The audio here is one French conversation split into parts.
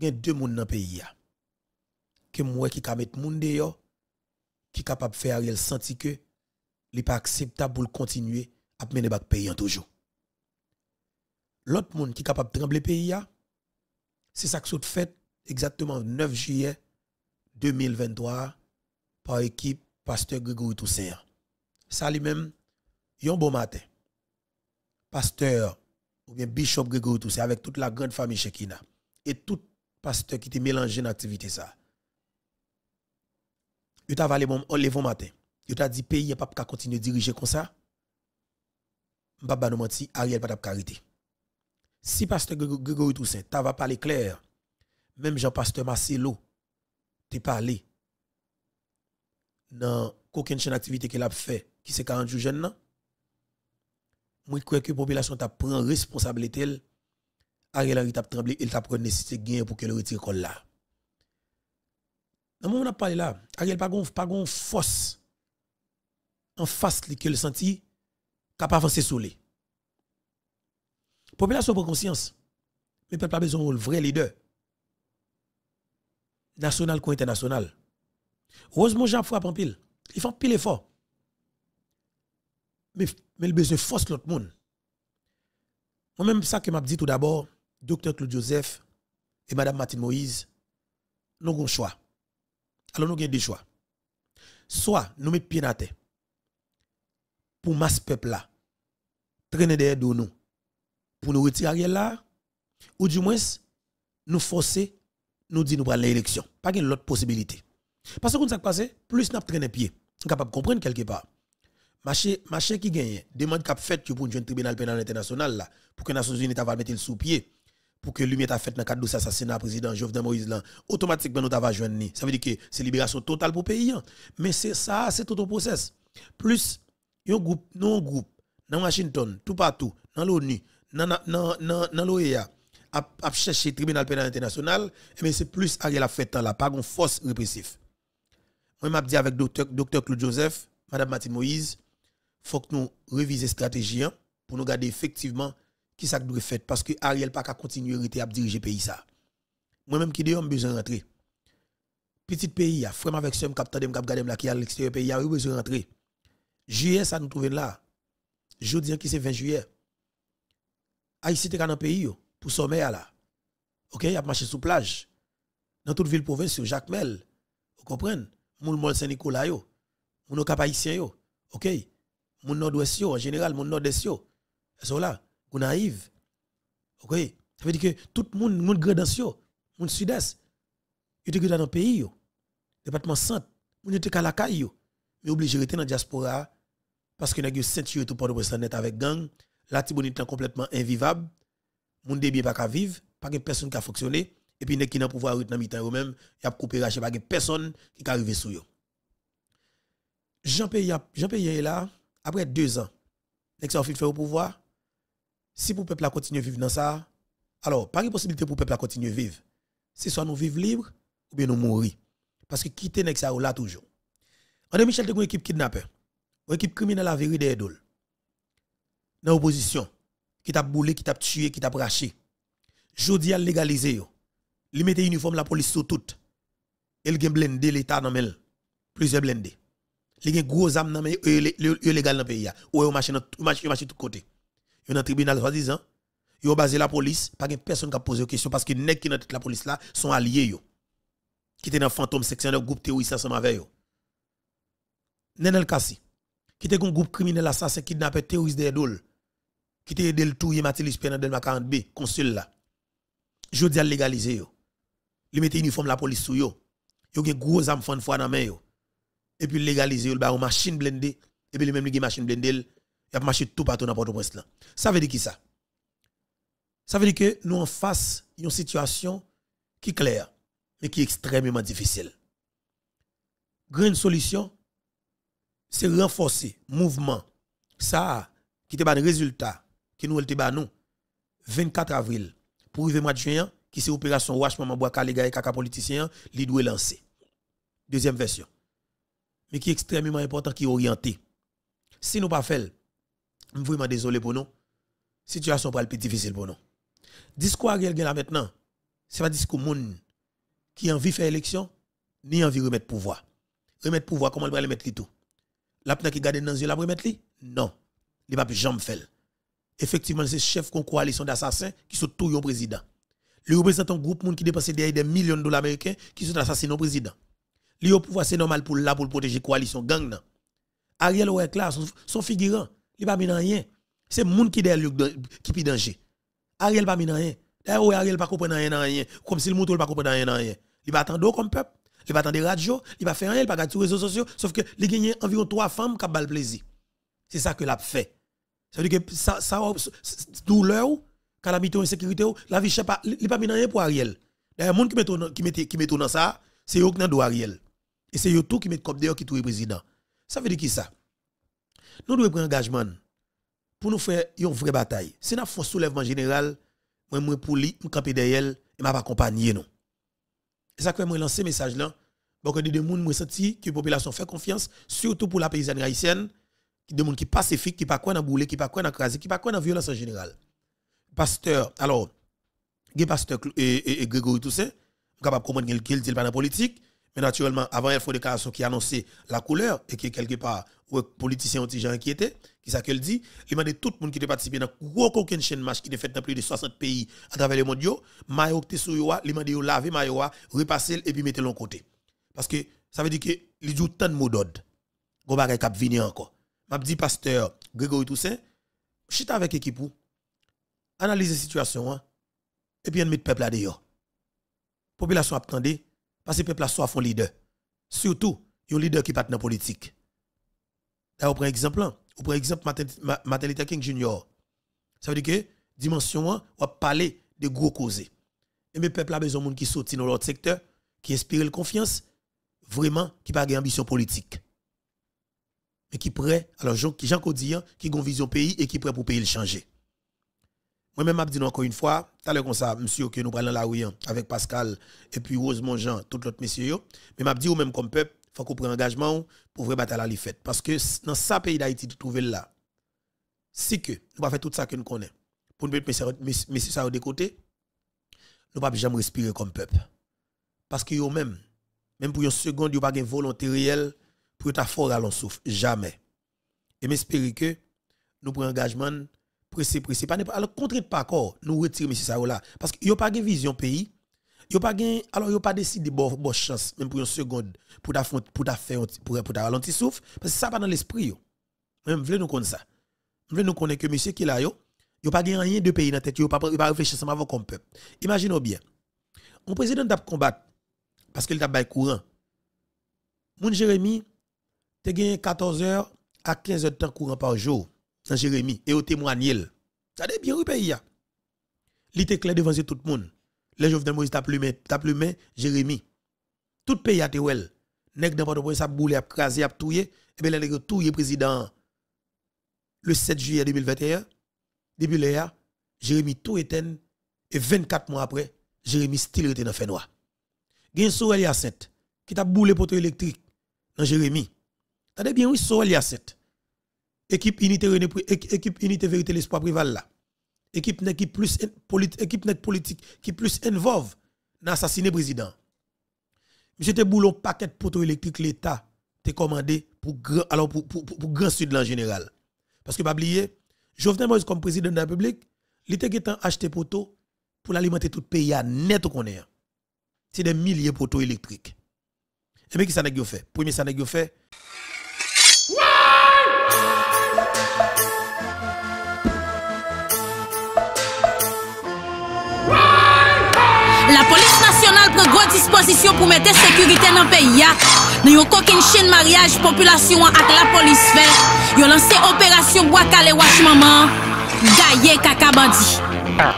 gen deux moun dans pays a que moi qui ka met moun qui capable faire Ariel senti que n'est pas acceptable pour continuer à mener le pays toujours l'autre monde qui capable trembler pays a c'est ça que s'est fait exactement 9 juillet 2023 par équipe pasteur Grégory Toussaint ça lui-même yon bon matin pasteur ou bien bishop Grégory Toussaint avec toute la grande famille Chekina et toute pasteur qui te mélange dans l'activité ça. Il t'a valé bon, on matin. Il t'a dit pays pas qu'à continuer de diriger comme ça. pas nous menti, Ariel pas carité. Si pasteur Grégory Toussaint t'a va parler clair, même Jean pasteur Marcelo t'es parlé dans aucune chaîne activité qu'il a fait qui c'est 40 jours jeune non? Moi crois que population t'a prend responsabilité Ariel Henry t'a tremblé, il t'a pris nécessité gain pour que le retire col là. Dans le moment on a parlé là, Ariel pas gon pas gon force en face que le senti capable avancer sur lui. Population prend conscience. Mais peuple pas besoin d'un vrai leader. National ou international. Heureusement, j'ai frappe en pile. Il font pile effort. Mais, mais a besoin force l'autre monde. Moi-même, ça que m'a dit tout d'abord, Docteur Claude Joseph et Madame Martine Moïse, nous avons un choix. Alors nous avons deux choix. Soit nous mettons pied à terre pour masse peuple là, traîner derrière nous, pour nous retirer là, ou du moins nous forcer, nous dire nous prendre l'élection. Pas une autre possibilité. Parce que comme ça passe, plus nous traînons pied, nous capable de comprendre quelque part. Marché, marché qui gagne, demande qu'a fait pour un tribunal pénal international là, pour que les Nations Unies mettre sous pied pour que lumière ta fait dans le cadre de président Jovenel Moïse automatiquement nous avons joindre. Ça veut dire que c'est libération totale pour le pays. Hein. Mais c'est ça, c'est tout un process. Plus, un groupe, non groupe, dans Washington, tout partout, dans l'ONU, dans l'OEA, à chercher le tribunal pénal international, mais eh c'est plus à la fête hein, là, pas une force répressive. Moi, je dit avec docteur, docteur Claude Joseph, Madame Mathilde Moïse, il faut que nous révisions stratégie hein, pour nous garder effectivement qui ça doit faire parce que Ariel pas qu'à continuer à diriger pays ça. Moi-même qui d'ailleurs besoin rentrer. Petit pays, frère avec somme capteur qui garder là qui à l'extérieur pays, a besoin rentrer. Juillet ça nous trouve là. Jeudi qui c'est 20 juillet. Ah, ici, c'est dans pays pour sommet là. OK, y a marché sous plage. Dans toute ville province Jacques Mel. Vous comprenez moule mol Saint-Nicolas yo. Mon cap haïtien yo. OK. Mon nord-ouest yo en général, mon nord-est yo. C'est là ou naïve. OK Ça veut dire que tout le monde, monde gradation, dans le monde sud-est, il était dans le pays, le département centre, il était à la caille, mais obligé de rester dans la diaspora parce que senti ceinture tout pour net avec gang, la tibonite est complètement invivable, monde bien pas qu'à vivre, pas de personne qui a fonctionné et puis qui n'a pouvoir dans mitan ou même y a coupé rache pas personne qui arrivé sur yo. Jean Pierre Jean est là après deux ans. il ça fait au pouvoir, si pour le peuple continue à vivre dans ça, alors, pas de possibilité pour le peuple à continuer à vivre. C'est soit nous vivre libre ou bien nous mourir. Parce que quitter n'est ça là toujours. André Michel de une équipe kidnappeur, une équipe criminelle à vérité des Dans l'opposition, qui t'a boulé, qui t'a tué, qui t'a braché. Jodi a légalisé. Il mettait uniforme la police sur tout. Il a blindé l'État dans le Plusieurs blindés. Il a gros âme dans le euh, légal dans le pays. Ou il a marché de tous côtés yon dans tribunal soi-disant, yon basé la police, pas une personne qui a posé question parce que les qui dans la police là sont alliés yo. Qui était dans fantôme section de groupe terroriste ensemble avec yo. Nenel Kasi. qui était un groupe criminel assassin kidnappé terroriste de Edol, qui était aidé le touye Matilis Pierre dans 40B, consul là. Je dis à légaliser yo. Li mettaient uniforme la police sou yo. Yo gen gros armes fan fois dans main yo. Et puis légaliser yo, ba une machine blindée et puis lui même une machine blindée il a marché tout partout dans port au Ça veut dire qui ça Ça veut dire que nous en face une situation qui est claire mais qui est extrêmement difficile. Grande solution c'est renforcer mouvement ça qui te le résultat qui nous te ban nous 24 avril pour arriver mois de juin qui c'est l'opération Wash maman bois et kaka politicien li doit lancer. Deuxième version. Mais qui est extrêmement important qui est orienté. Si nous pas fait suis vraiment désolé pour nous. Situation est le plus difficile pour nous. Discours Ariel là maintenant, ce n'est pas discours monde qui envie de faire élection, ni envie de remettre le pouvoir. Remettre pouvoir, comment il va le mettre tout? La qui garde dans les yeux, la remettre li? Non. Il va plus jamais faire. Effectivement, c'est chef de coalition d'assassins qui sont tous les président. Le représentant groupe qui dépense des millions de dollars américains qui sont assassinés au président. Le pouvoir, c'est normal pour la pour protéger la coalition gang. Ariel est là, son figurant il pas mis rien. C'est monde qui derrière qui pi danger. Ariel pas mis rien. D'ailleurs Ariel pas comprendre rien rien comme si le mouton pas comprendre rien rien. Il va attendre comme peuple, il va attendre radio, il va faire rien, il va regarder sur les réseaux sociaux sauf que il gagne environ trois femmes qui le plaisir. C'est ça que l'a fait. Ça veut dire que ça ça douleur calamité ou insécurité la vie pas il pas mis rien pour Ariel. D'ailleurs monde qui met qui met qui dans ça, c'est eux qui dans Ariel. Et c'est eux tout qui met comme d'ailleurs qui tout président. Ça veut dire qui ça nous devons prendre engagement pour nous faire une vraie bataille. Si nous un soulèvement général, moi, moi, pour lui, nous camper derrière elle et m'a accompagné nous. Et ça fait moi lancer message là. Parce que des gens moi senti que la population fait confiance, surtout pour la paysanne haïtienne, des gens qui sont pacifiques, qui ne pas quoi dans qui ne pas quoi dans qui pas quoi violence en général. Pasteur, alors, il pasteur et, et, et Grégory Toussaint, capable de comprendre dit pas dans la politique, mais naturellement, avant, il faut des déclaration qui annonçait la couleur et qui, quelque part, les politiciens ont inquiété, qui ça qu'elle dit, il m'a dit tout le monde qui a participé dans gros chaîne match qui est fait dans plus de 60 pays à travers le monde, maillot te sur il m'a dit laver maillot, repasser et puis mettre l'autre côté. Parce que ça veut dire que il dit tant de mots d'ordre. Go bagay de venir encore. M'a dit pasteur Grégory Toussaint, chita avec équipe ou analyser situation hein. et puis on met peuple là dehors. Population attendait parce que le peuple a soif un leader. Surtout, un leader qui pas dans la politique. prend un exemple, hein. ou un exemple, Martin Luther King Jr. Ça veut dire que, dimension 1, on parler de gros causes. Et le peuple a besoin de gens qui sortent dans l'autre secteur, qui inspirent la confiance, vraiment, qui pas ambition politique. Mais qui prêt, alors Jean, gens hein, qui ont une vision pays et qui prêt pour pays le changer. Moi-même, je dis encore une fois, tout à l'heure comme ça, monsieur, que nous prenons la rue hein, avec Pascal et puis Rose tous tout l'autre monsieur. Mais je dis ou même comme peuple, il faut qu'on prenne engagement pour vrai battre la fête. Parce que dans ce pays d'Haïti, tout trouvez là, si que nous pas faire tout ça que nous connaissons, pour nous mettre messieurs ça de côté, nous pas jamais respirer comme peuple. Parce que eux même, même pour une seconde, n'avez pas de volonté réelle pour être fort à len souffle. Jamais. Et j'espère que nous prenons engagement pressé, pressé. Pas, alors, contre pas encore, nous retirons M. Saola. Parce qu'il n'y a pas de vision pays. Il pas alors il pas décidé bon bon chance même pour une seconde pour ta pour ta pour pour ta souffle parce que ça pas dans l'esprit même voulez nous comme ça voulez nous connaître que monsieur qui Il yo a pas rien de pays dans tête il pas pas réfléchir ensemble avant comme peuple imaginez bien un président t'a combat parce qu'il t'a bail courant mon Jérémy tu gain 14 h à 15 h de temps courant par jour dans Jérémie et au témoignel. Ça bien, oui, pays. Il était clair devant tout le monde. Les de Moïse t'a plumé, Jérémie. Tout le pays a été Nèg n'importe quoi, ça boule, a crasé, a touye. Et eh bien, les touillé président le 7 juillet 2021. Depuis là, Jérémie tout éteint. Et 24 mois après, Jérémie still était dans le noir. Gen Sorel Yasset. qui t'a boule pour électrique dans Jérémie. T'as bien, oui, Sorel Yasset équipe unité équipe unité vérité l'espoir rival là équipe qui plus politique équipe politique qui plus involve dans assassiner président monsieur te boulon paquet poteaux électriques l'état te commandé pour grand alors pour grand sud en général parce que pas oublier Jovenel Moïse comme président de la République il a acheté poteaux pour alimenter tout le pays à net qu'on est c'est des milliers de poteaux électriques et eh mais qui ça n'a fait premier ça n'a fait Disposisyon pou mette sekurite nan peyak Nan yon kokin chen mariage Populasyon ak la polisfer Yon lanse operasyon Gwa kale wach maman Gaye kaka bandi ah.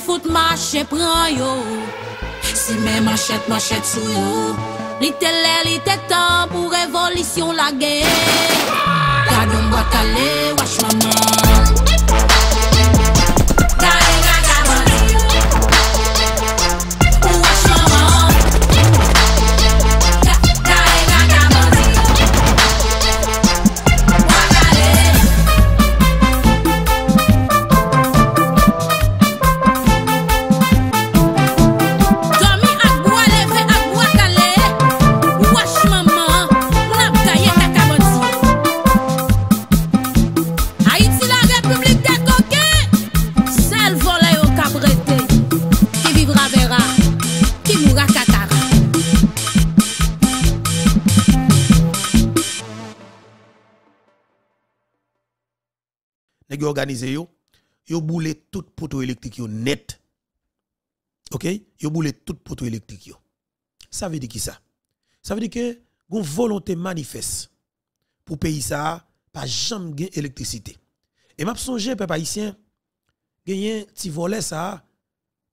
Fout machè pran yo Si men machèt machèt sou yo Li tè lè li tè tan Pou revolisyon la gen Kade mwa kale wach waman organisé yo, yo boulez tout poteau électrique yo net. OK? Yo boule tout poteau électrique yo. Ça veut dire qui ça? Ça veut dire que une volonté manifeste pour pays ça pas jamais électricité. Et m'a songé peuple haïtien gagné ti volet ça,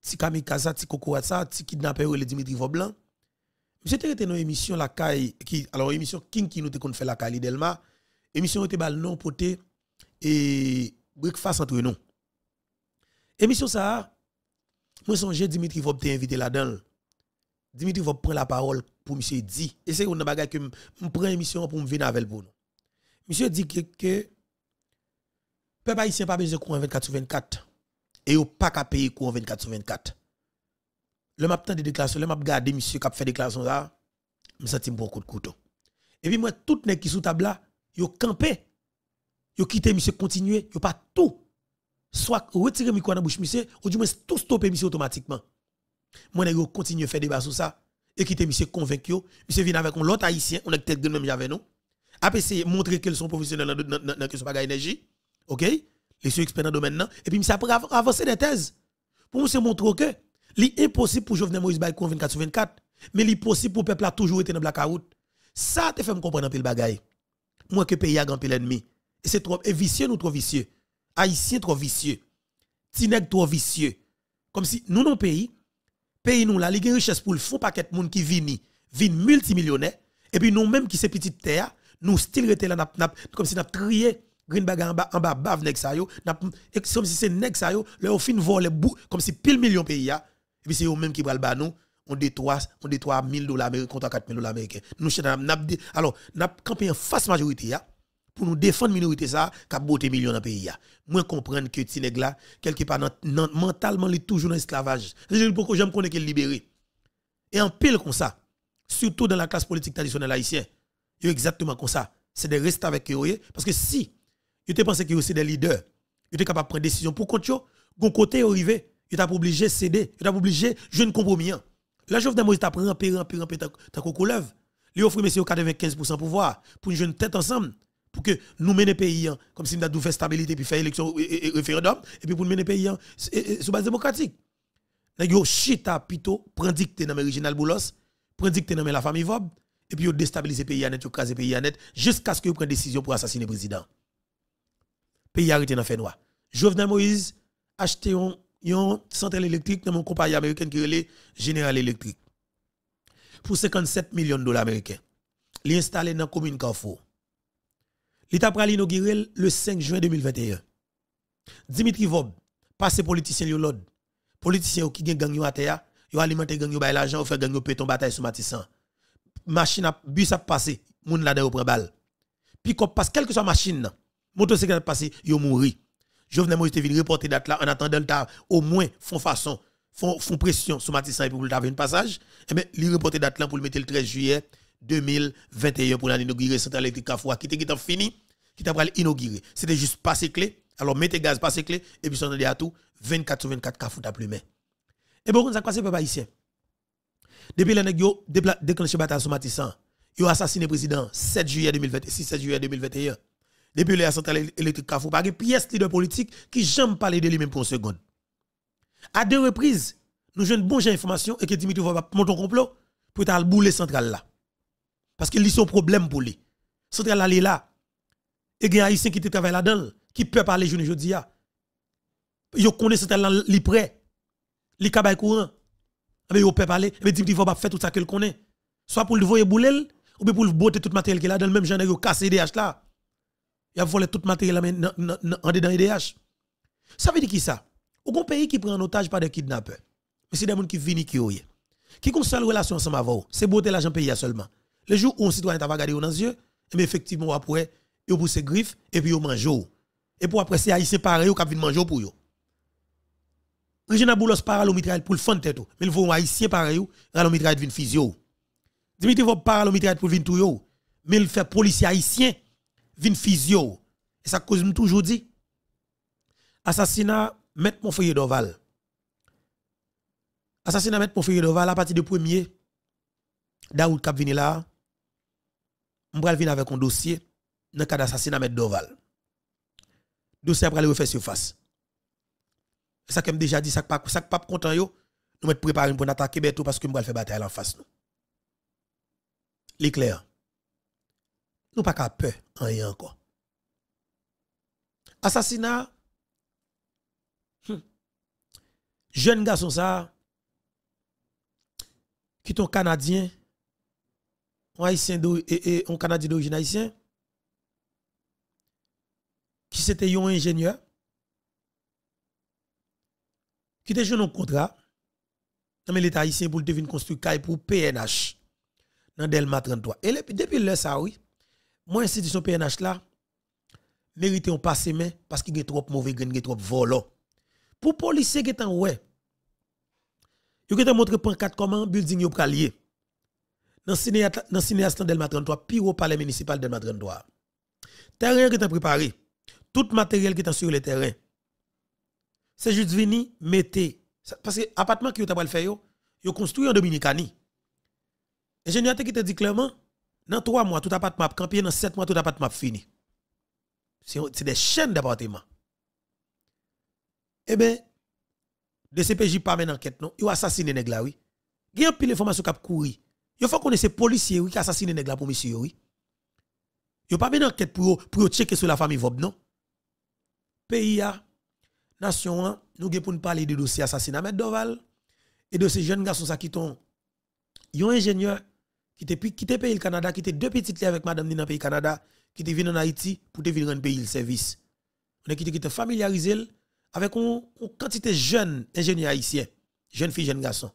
ti kamikaze, ti kokoa ça, ti kidnapper le Dimitri Voblan. Monsieur était dans émission la caille qui alors émission King qui nous te fait la caille Delma, émission était bal non poté et breakfast entre nous. Émission ça, moi songe Dimitri Vob être invité là-dedans. Dimitri va prendre la parole pour monsieur dit. Et c'est une bagaille que je prends émission pour me venir avec pour nous. Monsieur dit que, que peuple haïtien pas besoin de courant 24 24. Et il pas qu'à payer courant 24 24. Le m'a pris des déclarations, le m'a gardé. monsieur qui a fait déclaration là, me senti beaucoup de couteau. Et puis moi tout nèg qui sous table là, yo campé yo quitté monsieur continuer, yo pas tout. Soit retirer micro dans bouche monsieur ou du moins tout stopper monsieur automatiquement. Moi je continue faire débat sur ça et quitter monsieur convaincu, monsieur vient avec un autre haïtien, on est tête de même avec nous. Après c'est montrer qu'ils sont professionnels dans dans dans sont pas énergie. OK Les sont experts dans le domaine et puis ça après avancer des thèses. Pour monsieur montrer que impossible pour Jovenel Moïse Baïkon 24 sur 24, mais possible pour le peuple a toujours été dans blackout. Ça te fait comprendre un peu le bagaille. Moi que pays a grand pile ennemi c'est trop, et vicieux, nous trop vicieux. haïtien trop vicieux. Tineg trop vicieux. Comme si nous, nos pays, pays nous là, les richesse pour le fond, paquet de monde qui vini, vini multimillionnaire, et puis nous-mêmes qui c'est petite terre, nous style là, comme si nous trié green bag en bas, en bas, bave nèg sa yo, comme si c'est nèg sa yo, leur fin vole bout, comme si pile million pays et puis c'est eux-mêmes qui pral ba nous, on détruit, on détoie 1000 dollars américains contre 4000 dollars américains. Nous, alors, nous avons en face majorité ya, pour nous défendre minorité ça qui a beauté million dans le pays moi je comprends que ti là quelque part mentalement il est toujours dans l'esclavage je pourquoi j'aime connaît qu'il libéré et en pile comme ça surtout dans la classe politique traditionnelle haïtienne il est exactement comme ça c'est de rester avec eux parce que si ils te pensé que c'est des leaders ils étaient capable de prendre des décisions pour compte gon côté arrivé ils t'a obligé de céder ils t'a obligé un compromis hein. la Jovenel Moïse t'a pris un pire un pire un pire ta coco l'œuvre lui offre monsieur 95% de pouvoir pour une jeune tête ensemble pour que nous menions pays hein. comme si nous avons fait stabilité puis faire élection et, référendum et puis pour nous mener pays hein. sur base démocratique nous yo chita pito prend dicté dans régional boulos prend dicté dans la famille vob et puis déstabilisé déstabiliser pays net yo pays jusqu'à ce que une décision pour assassiner le président pays arrêté dans fait noir Jovenel Moïse acheté un une centrale électrique dans mon compagnie américaine qui est général électrique. pour 57 millions de dollars américains. L'installer dans la commune Carrefour. L'État pris inauguré le 5 juin 2021. Dimitri Vob, passé politicien yo Les Politicien qui gen gang yo à yo alimenté gang yo bay l'argent, ou fait gang yo péton bataille sous Matissan. Machine a bus a passé, moun la dedans balle. Puis qu'on passe quelque soit machine, motocyclette passé, yo mouri. Jovenel Moïse Teville reporter date là en attendant ta au moins font façon font font pression sur Matissan et pour le un passage et ben li date là pour le mettre le 13 juillet 2021 pour l'inaugurer centrale électrique Kafoua qui était fini qui t'a inauguré. C'était juste passer clé. Alors mettez gaz passer clé et puis on à tout 24 sur 24 kafou ta plume. Et bon, ça passe papa ici Depuis l'année, yo déclenché bataille sur Matissan, ils ont assassiné le président 7 juillet 2026, 7 juillet 2021. Depuis le central électrique Kafou, pas de pièce leader politique qui jamais parler de lui-même pour une seconde. À deux reprises, nous une bon information et que Dimitri va monter un complot pour aller bouler centrale là. Parce y a un problème pour lui. Centrale là, est là et des haïtiens qui te travaillent là-dedans, qui peuvent parler journée aujourd'hui. Ils connaissent cet talent li prêt, li kabay courant. Mais ils peuvent parler, mais eh ben, dit ne faut pas faire tout ça qu'ils connaît. Soit pour le voler bouler, ou bien pour le botter tout matériel qu'il a dans le même genre de casser DH là. Il a volé tout matériel en dedans DH. Ça veut dire qui ça Au un pays qui prend en otage par des kidnappeurs. Mais c'est des gens qui viennent qui ont. Qui ont seule relation ensemble avec vous, c'est beauté l'argent pays seulement. Le jour où un citoyen t'a regardé dans les yeux, mais eh ben, effectivement, après, yo pousse griffes et puis yo mange Et pour après c'est haïtien pareil ou qui vient manger pour yo. Regina Boulos para mitraille pour le fond tête mais il faut haïtien pareil ou mitraille vinn physio. Dimitri va para mitraille pour vinn tout yo, mais il fait policier haïtien vin physio. Et ça cause me toujours dit assassinat mettre mon frère Doval. Assassinat mettre mon frère Doval à partir de premier Daoud Kap vini là. va vin avec un dossier dans le cas d'assassinat de Doval. D'où c'est après le refaire surface. Ça que déjà dit, ça pas ça pas content yo, nous mettre préparer pour attaquer bientôt parce que nous allons faire bataille en face nous. L'éclair. Nous pas qu'à peur en rien encore. Assassinat hm. jeune garçon ça qui ton canadien un haïtien un canadien d'origine haïtienne qui c'était un ingénieur, qui était un contrat dans l'État haïtien pour devenir construire pour PNH dans Delma 33. Et depuis le ça, oui, moi, institution PNH là, mérite un passé main parce qu'il y a trop mauvais il y a trop volant. Pour policiers qui sont ouais, ils ont montré pancarte comment building yo lié. Dans le cinéaste Delma 33, pire au palais municipal Delma 33. Terrain qui est préparé tout matériel qui est sur le terrain. C'est juste venu mettre... Parce que l'appartement qui est fait, il construit en Dominicani. Et qui te dit clairement, dans trois mois, tout appartement campé, dans sept mois, tout appartement est fini. C'est des chaînes d'appartements. Eh bien, le DCPJ pas une enquête, non. Ils ont assassiné Negla, oui. Il y a un pile d'informations qui ont couru. Il faut connaître ces policiers qui ont assassiné Negla pour monsieur, oui. Ils n'ont pas mené enquête pour, pour checker sur la famille Vob, non pays a nation 1, nous pour parler du dossier assassinat de Doval et de ces jeunes garçons qui ont un ingénieur qui était quitté pays le Canada qui était deux petites filles avec madame dans pays Canada qui était venu en Haïti pour te venir rendre pays le service on est qui était familiarisé avec une quantité jeune ingénieur haïtien jeune fille jeune garçon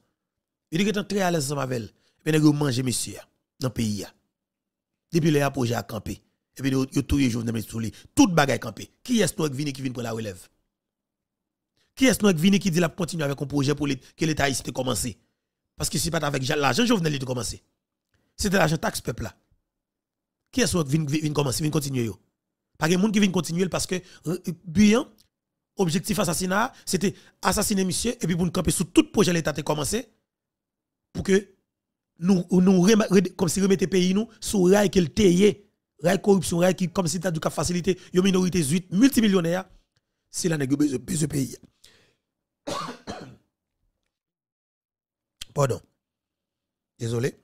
il était très à l'aise avec elle mais manger monsieur dans le pays hein. depuis les apogées à camper et puis yo touye Jovenel sous lui toute bagaille campé qui est ce vini qui vient pour la relève qui est ce vini qui dit la continuer avec un projet pour que l'état te commencé parce que si pas avec l'argent Jovenel de commencé c'était l'argent taxe peuple là qui est qui vini commencer vient continuer yo pas gen monde qui vient continuer parce que l'objectif euh, euh, objectif assassinat c'était assassiner monsieur et puis pour nous camper sur tout projet l'état a commencé pour que nous nous comme si remettre pays nous sous rail qu'elle taillait la corruption, la qui, comme si tu as facilité, une minorité 8 multimillionnaire, c'est la négociation de pays. Pardon. Désolé.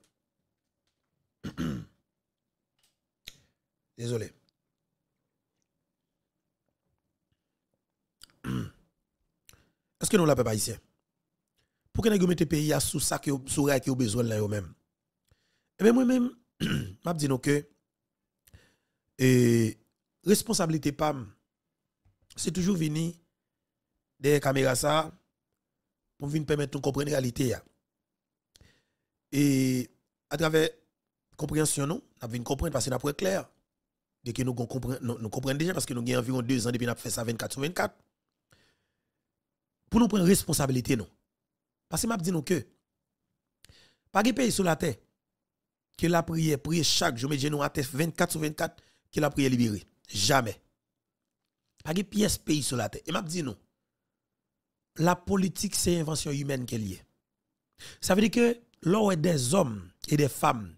Désolé. Est-ce que nous la pas ici? Pour que nous mettons pays sous ça qui sous qui ont besoin là yo même? Eh bien moi-même, m'a dit que et responsabilité PAM, c'est toujours venu des caméras ça pour venir permettre de comprendre la réalité. Et à travers compréhension, nous avons comprendre parce que nous avons clair. Dès que nous comprenons déjà, parce que nous avons environ deux ans depuis nous fait ça 24 sur 24, pour nous prendre responsabilité. Non. Parce que dit nous que, pas de pays sur la terre, que la prière, prier chaque jour, mais nous à 24 sur 24, qu'il a prié libéré. Jamais. Pas de pièce pays sur la terre. Et m'a dit non. La politique, c'est invention humaine qu'elle est. Ça veut dire que l'on est des hommes et des femmes,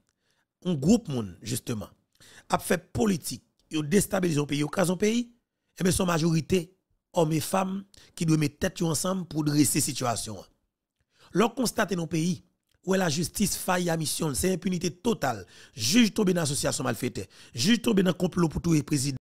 un groupe monde, justement, a fait politique, ils déstabilisé un pays, ils cas un pays, et eh bien son majorité, hommes et femmes, qui doivent mettre tête ensemble pour dresser la situation. L'on constate dans le pays, où la justice faille à mission, c'est impunité totale. Juge tombé dans l'association malfaite, juge tombé dans le complot pour tous le président.